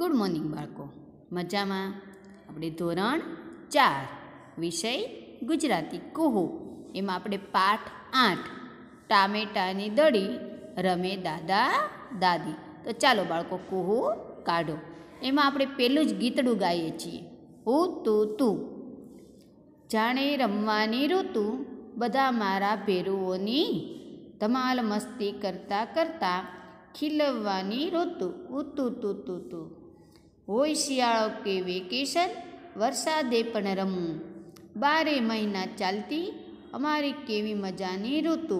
good morning બાળકો મજામાં આપણે ધોરણ ચાર વિષય ગુજરાતી કુહુ એમાં આપણે પાઠ આઠ ટામેટાની દળી રમે દાદા દાદી તો ચાલો બાળકો કુહુ કાઢો એમાં આપણે પહેલું જ ગીતડું ગાઈએ છીએ હું તું તું જાણે રમવાની ઋતુ બધા મારા ભેરુઓની ધમાલ મસ્તી કરતાં કરતાં ખીલવવાની ઋતુ ઉતું તું તું તું હોય શિયાળો કે વેકેશન વરસાદે પણ રમવું બારે મહિના ચાલતી અમારી કેવી મજાની ઋતુ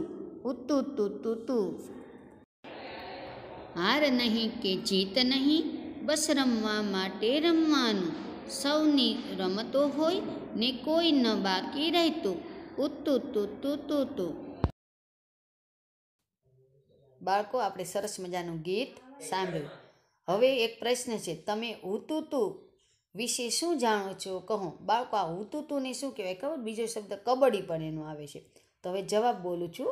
ઉતુ તુ તુ તુ હાર નહીં કે જીત નહીં બસ રમવા માટે રમવાનું સૌની રમતો હોય ને કોઈ ન બાકી રહેતું ઉતુ તુ તુ તુ તુ બાળકો આપણે સરસ મજાનું ગીત સાંભળ્યું હવે એક પ્રશ્ન છે તમે ઉતુતુ વિશે શું જાણો છો કહો બાળકો આ હુતુતુને શું કહેવાય ખબર બીજો શબ્દ કબડ્ડી પણ એનો આવે છે તો હવે જવાબ બોલું છું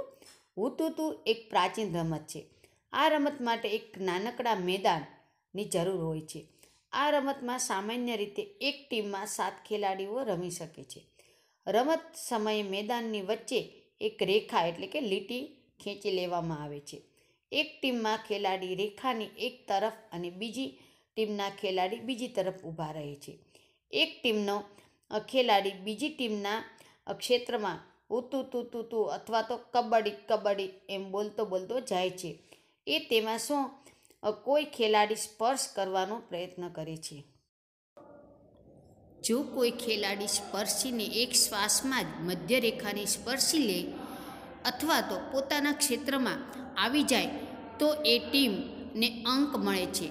હુતુતુ એક પ્રાચીન રમત છે આ રમત માટે એક નાનકડા મેદાનની જરૂર હોય છે આ રમતમાં સામાન્ય રીતે એક ટીમમાં સાત ખેલાડીઓ રમી શકે છે રમત સમયે મેદાનની વચ્ચે એક રેખા એટલે કે લીટી ખેંચી લેવામાં આવે છે એક ટીમમાં ખેલાડી રેખાની એક તરફ અને બીજી ટીમના ખેલાડી બીજી તરફ ઊભા રહે છે એક ટીમનો ખેલાડી બીજી ટીમના ક્ષેત્રમાં ઉતું તું તું તું અથવા તો કબડ્ડી કબડ્ડી એમ બોલતો બોલતો જાય છે એ તેમાં શું કોઈ ખેલાડી સ્પર્શ કરવાનો પ્રયત્ન કરે છે જો કોઈ ખેલાડી સ્પર્શીને એક શ્વાસમાં જ મધ્ય રેખાને સ્પર્શી લે અથવા તો પોતાના ક્ષેત્રમાં આવી જાય તો એ ટીમને અંક મળે છે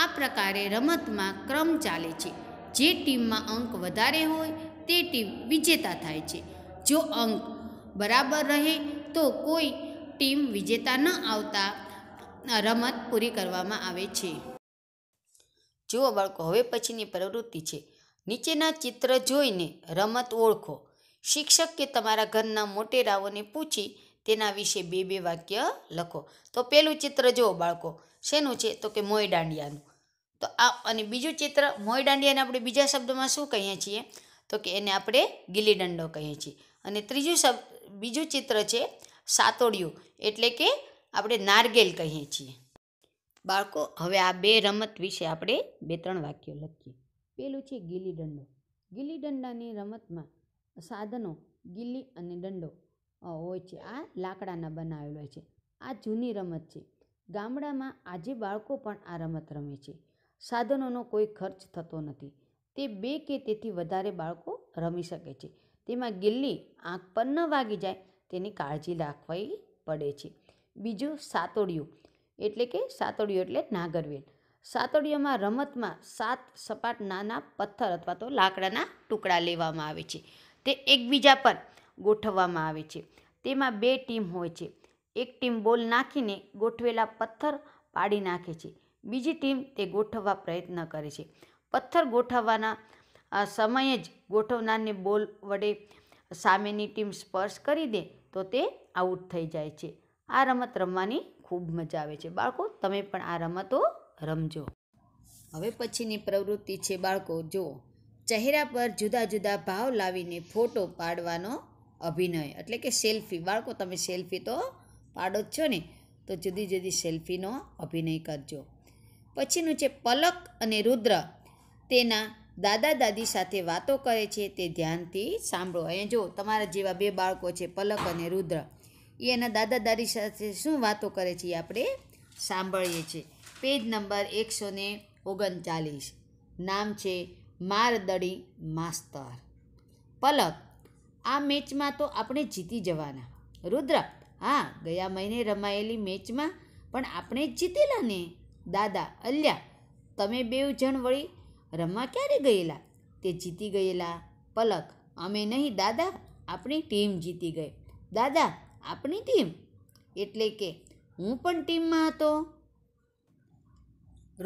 આ પ્રકારે રમતમાં ક્રમ ચાલે છે જે ટીમમાં અંક વધારે હોય તે ટીમ વિજેતા થાય છે જો અંક બરાબર રહે તો કોઈ ટીમ વિજેતા ન આવતા રમત પૂરી કરવામાં આવે છે જુઓ બાળકો હવે પછીની પ્રવૃત્તિ છે નીચેના ચિત્ર જોઈને રમત ઓળખો શિક્ષકે તમારા ઘરના મોટેરાઓને પૂછી તેના વિશે બે બે વાક્ય લખો તો પહેલું ચિત્ર જુઓ બાળકો શેનું છે તો કે મોય દાંડિયાનું તો આ અને બીજું ચિત્ર મોય દાંડિયાને આપણે બીજા શબ્દમાં શું કહીએ છીએ તો કે એને આપણે ગીલી દંડો કહીએ છીએ અને ત્રીજું શબ્દ બીજું ચિત્ર છે સાતોડિયું એટલે કે આપણે નારગેલ કહીએ છીએ બાળકો હવે આ બે રમત વિશે આપણે બે ત્રણ વાક્યો લખીએ પહેલું છે ગીલી દંડો ગીલી દંડાની રમતમાં સાધનો ગીલી અને દંડો હોય છે આ લાકડાના બનાવેલો હોય છે આ જૂની રમત છે ગામડામાં આજે બાળકો પણ આ રમત રમે છે સાધનોનો કોઈ ખર્ચ થતો નથી તે બે કે તેથી વધારે બાળકો રમી શકે છે તેમાં ગિલ્લી આંખ પર ન વાગી જાય તેની કાળજી રાખવી પડે છે બીજું સાતોડિયું એટલે કે સાતોડિયું એટલે નાગરવેલ સાતોડિયામાં રમતમાં સાત સપાટ નાના પથ્થર અથવા તો લાકડાના ટુકડા લેવામાં આવે છે તે એકબીજા પર ગોઠવવામાં આવે છે તેમાં બે ટીમ હોય છે એક ટીમ બોલ નાખીને ગોઠવેલા પથ્થર પાડી નાખે છે બીજી ટીમ તે ગોઠવવા પ્રયત્ન કરે છે પથ્થર ગોઠવવાના સમયે જ ગોઠવનારને બોલ વડે સામેની ટીમ સ્પર્શ કરી દે તો તે આઉટ થઈ જાય છે આ રમત રમવાની ખૂબ મજા આવે છે બાળકો તમે પણ આ રમતો રમજો હવે પછીની પ્રવૃત્તિ છે બાળકો જો ચહેરા પર જુદા જુદા ભાવ લાવીને ફોટો પાડવાનો અભિનય એટલે કે સેલ્ફી બાળકો તમે સેલ્ફી તો પાડો જ છો ને તો જુદી જુદી સેલ્ફીનો અભિનય કરજો પછીનું છે પલક અને રુદ્ર તેના દાદા દાદી સાથે વાતો કરે છે તે ધ્યાનથી સાંભળો અહીંયા જો તમારા જેવા બે બાળકો છે પલક અને રુદ્ર એ એના દાદા દાદી સાથે શું વાતો કરે છે એ આપણે સાંભળીએ છીએ પેજ નંબર એકસો ને ઓગણચાલીસ નામ છે મારદડી માસ્તર પલક આ મેચમાં તો આપણે જીતી જવાના રુદ્ર હા ગયા મહિને રમાયેલી મેચમાં પણ આપણે જ જીતેલા ને દાદા અલ્યા તમે બે જણ વળી રમવા ક્યારે ગયેલા તે જીતી ગયેલા પલક અમે નહીં દાદા આપણી ટીમ જીતી ગઈ દાદા આપણી ટીમ એટલે કે હું પણ ટીમમાં હતો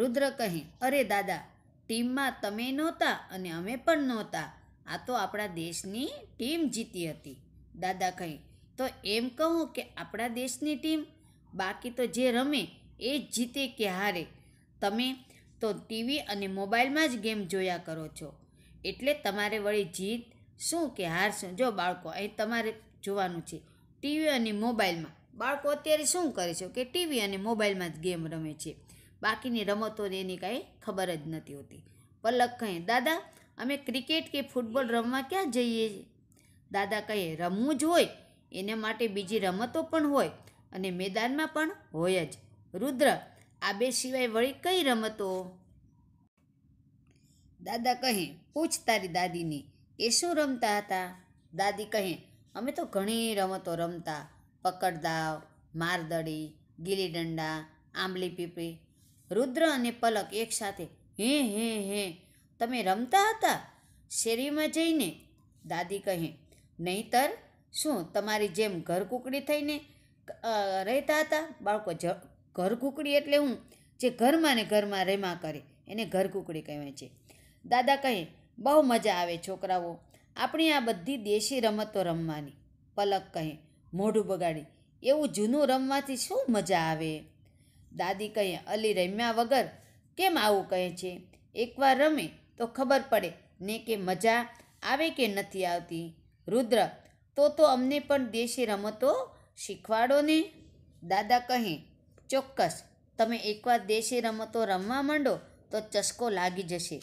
રુદ્ર કહે અરે દાદા ટીમમાં તમે નહોતા અને અમે પણ નહોતા આ તો આપણા દેશની ટીમ જીતી હતી દાદા કહી તો એમ કહું કે આપણા દેશની ટીમ બાકી તો જે રમે એ જ જીતે કે હારે તમે તો ટીવી અને મોબાઈલમાં જ ગેમ જોયા કરો છો એટલે તમારે વળી જીત શું કે હાર શું જો બાળકો અહીં તમારે જોવાનું છે ટીવી અને મોબાઈલમાં બાળકો અત્યારે શું કરે છે કે ટીવી અને મોબાઈલમાં જ ગેમ રમે છે બાકીની રમતોને એની કાંઈ ખબર જ નથી હોતી પલક કહે દાદા અમે ક્રિકેટ કે ફૂટબોલ રમવા ક્યાં જઈએ દાદા કહે રમવું જ હોય એને માટે બીજી રમતો પણ હોય અને મેદાનમાં પણ હોય જ રુદ્ર આ બે સિવાય વળી કઈ રમતો દાદા કહે પૂછ તારી દાદીની એ શું રમતા હતા દાદી કહે અમે તો ઘણી રમતો રમતા પકડ મારદડી ગીલી દંડા આંબલી પીપળી રુદ્ર અને પલક એકસાથે હે હે હે તમે રમતા હતા શેરીમાં જઈને દાદી કહે નહીતર શું તમારી જેમ ઘરકુકડી થઈને રહેતા હતા બાળકો જ ઘરકુકડી એટલે હું જે ઘરમાં ને ઘરમાં રેમા કરે એને ઘરકુકડી કહેવાય છે દાદા કહે બહુ મજા આવે છોકરાઓ આપણી આ બધી દેશી રમતો રમવાની પલક કહે મોઢું બગાડી એવું જૂનું રમવાથી શું મજા આવે દાદી કહે અલી રમ્યા વગર કેમ આવું કહે છે એકવાર રમે તો ખબર પડે ને કે મજા આવે કે નથી આવતી રુદ્ર તો તો અમને પણ દેશી રમતો શીખવાડો ને દાદા કહે ચોક્કસ તમે એકવાર દેશી રમતો રમવા માંડો તો ચસ્કો લાગી જશે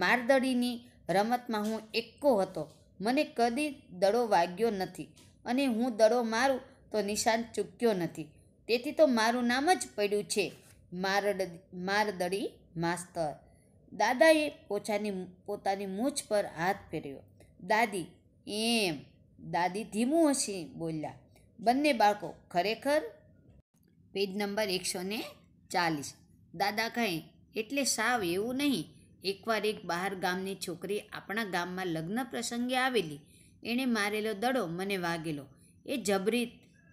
મારદડીની રમતમાં હું એકો હતો મને કદી દડો વાગ્યો નથી અને હું દડો મારું તો નિશાન ચૂક્યો નથી તેથી તો મારું નામ જ પડ્યું છે મારડ મારદડી માસ્તર દાદાએ પોછાની પોતાની મૂછ પર હાથ ફેર્યો દાદી એમ દાદી ધીમું હશે બોલ્યા બંને બાળકો ખરેખર પેજ નંબર એકસો ને ચાલીસ દાદા કહે એટલે સાવ એવું નહીં એકવાર એક બહાર ગામની છોકરી આપણા ગામમાં લગ્ન પ્રસંગે આવેલી એણે મારેલો દડો મને વાગેલો એ જબરી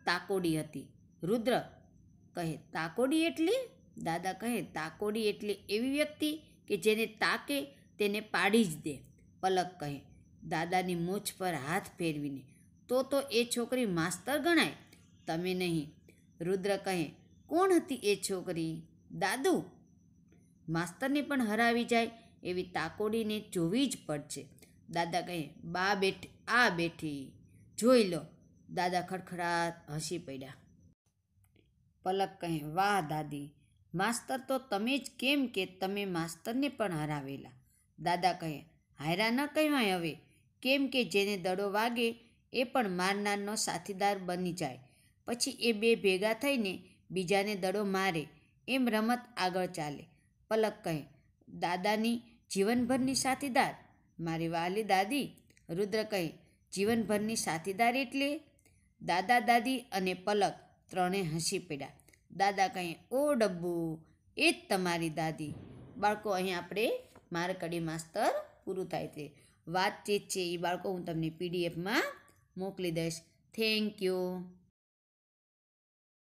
તાકોડી હતી રુદ્ર કહે તાકોડી એટલે દાદા કહે તાકોડી એટલે એવી વ્યક્તિ કે જેને તાકે તેને પાડી જ દે પલક કહે દાદાની મૂછ પર હાથ ફેરવીને તો તો એ છોકરી માસ્તર ગણાય તમે નહીં રુદ્ર કહે કોણ હતી એ છોકરી દાદુ માસ્તરને પણ હરાવી જાય એવી તાકોડીને જોવી જ પડશે દાદા કહે બા બેઠ આ બેઠી જોઈ લો દાદા ખડખડાટ હસી પડ્યા પલક કહે વાહ દાદી માસ્તર તો તમે જ કેમ કે તમે માસ્તરને પણ હરાવેલા દાદા કહે હાયરા ન કહેવાય હવે કેમ કે જેને દડો વાગે એ પણ મારનારનો સાથીદાર બની જાય પછી એ બે ભેગા થઈને બીજાને દડો મારે એમ રમત આગળ ચાલે પલક કહે દાદાની જીવનભરની સાથીદાર મારી વાલી દાદી રુદ્ર કહે જીવનભરની સાથીદાર એટલે દાદા દાદી અને પલક ત્રણે હસી પડ્યા દાદા કહે ઓ ડબ્બુ એ જ તમારી દાદી બાળકો અહીંયા આપણે મારકડી માસ્તર પૂરું થાય છે વાતચીત છે એ બાળકો હું તમને પીડીએફમાં મોકલી દઈશ થેન્ક યુ